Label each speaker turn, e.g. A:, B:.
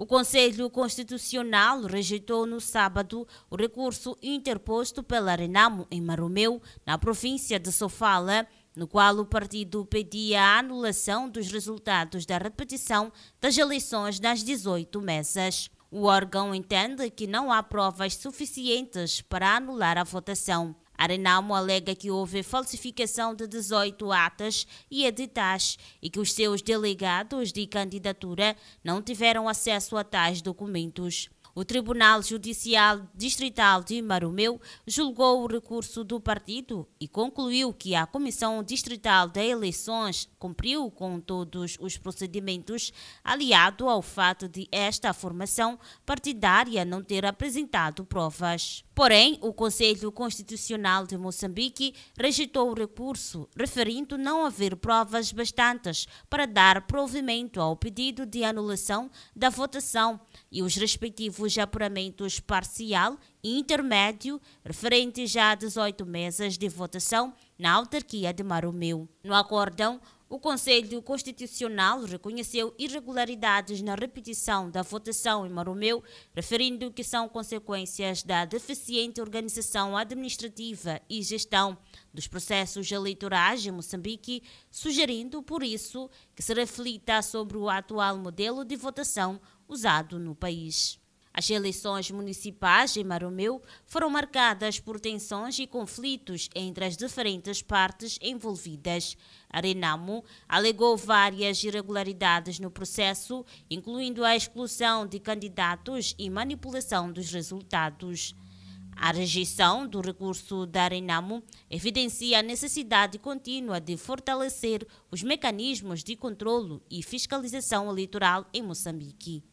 A: O Conselho Constitucional rejeitou no sábado o recurso interposto pela Renamo em Maromeu, na província de Sofala, no qual o partido pedia a anulação dos resultados da repetição das eleições nas 18 mesas. O órgão entende que não há provas suficientes para anular a votação. Arenamo alega que houve falsificação de 18 atas e editais e que os seus delegados de candidatura não tiveram acesso a tais documentos. O Tribunal Judicial Distrital de Marumeu julgou o recurso do partido e concluiu que a Comissão Distrital de Eleições cumpriu com todos os procedimentos, aliado ao fato de esta formação partidária não ter apresentado provas. Porém, o Conselho Constitucional de Moçambique rejeitou o recurso, referindo não haver provas bastantes para dar provimento ao pedido de anulação da votação e os respectivos apuramentos parcial intermédio referente já a 18 meses de votação na autarquia de Maromeu. No acórdão, o Conselho Constitucional reconheceu irregularidades na repetição da votação em Maromeu, referindo que são consequências da deficiente organização administrativa e gestão dos processos eleitorais em Moçambique, sugerindo, por isso, que se reflita sobre o atual modelo de votação usado no país. As eleições municipais em Maromeu foram marcadas por tensões e conflitos entre as diferentes partes envolvidas. A Arenamo alegou várias irregularidades no processo, incluindo a exclusão de candidatos e manipulação dos resultados. A rejeição do recurso da Arenamo evidencia a necessidade contínua de fortalecer os mecanismos de controlo e fiscalização eleitoral em Moçambique.